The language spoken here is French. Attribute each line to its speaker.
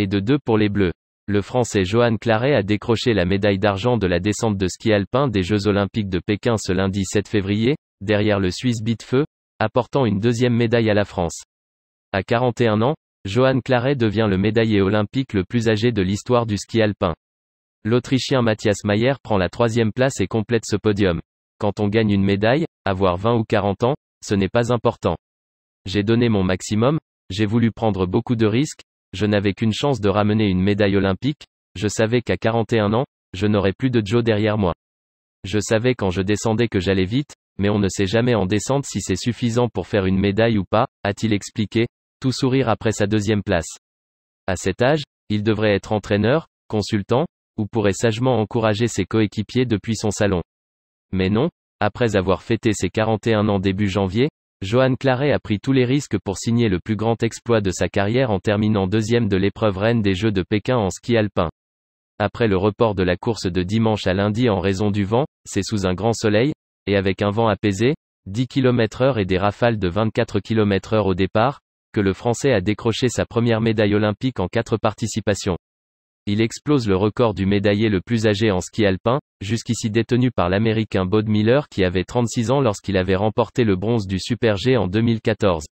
Speaker 1: et de 2 pour les Bleus. Le Français Johan Claret a décroché la médaille d'argent de la descente de ski alpin des Jeux Olympiques de Pékin ce lundi 7 février, derrière le Suisse Bitfeu, apportant une deuxième médaille à la France. À 41 ans, Johan Claret devient le médaillé olympique le plus âgé de l'histoire du ski alpin. L'Autrichien Mathias Mayer prend la troisième place et complète ce podium. Quand on gagne une médaille, avoir 20 ou 40 ans, ce n'est pas important. J'ai donné mon maximum, j'ai voulu prendre beaucoup de risques, je n'avais qu'une chance de ramener une médaille olympique, je savais qu'à 41 ans, je n'aurais plus de Joe derrière moi. Je savais quand je descendais que j'allais vite, mais on ne sait jamais en descente si c'est suffisant pour faire une médaille ou pas, a-t-il expliqué, tout sourire après sa deuxième place. À cet âge, il devrait être entraîneur, consultant, ou pourrait sagement encourager ses coéquipiers depuis son salon. Mais non, après avoir fêté ses 41 ans début janvier, Johan Claret a pris tous les risques pour signer le plus grand exploit de sa carrière en terminant deuxième de l'épreuve reine des Jeux de Pékin en ski alpin. Après le report de la course de dimanche à lundi en raison du vent, c'est sous un grand soleil, et avec un vent apaisé, 10 km heure et des rafales de 24 km heure au départ, que le Français a décroché sa première médaille olympique en quatre participations. Il explose le record du médaillé le plus âgé en ski alpin, jusqu'ici détenu par l'Américain Bode Miller qui avait 36 ans lorsqu'il avait remporté le bronze du Super-G en 2014.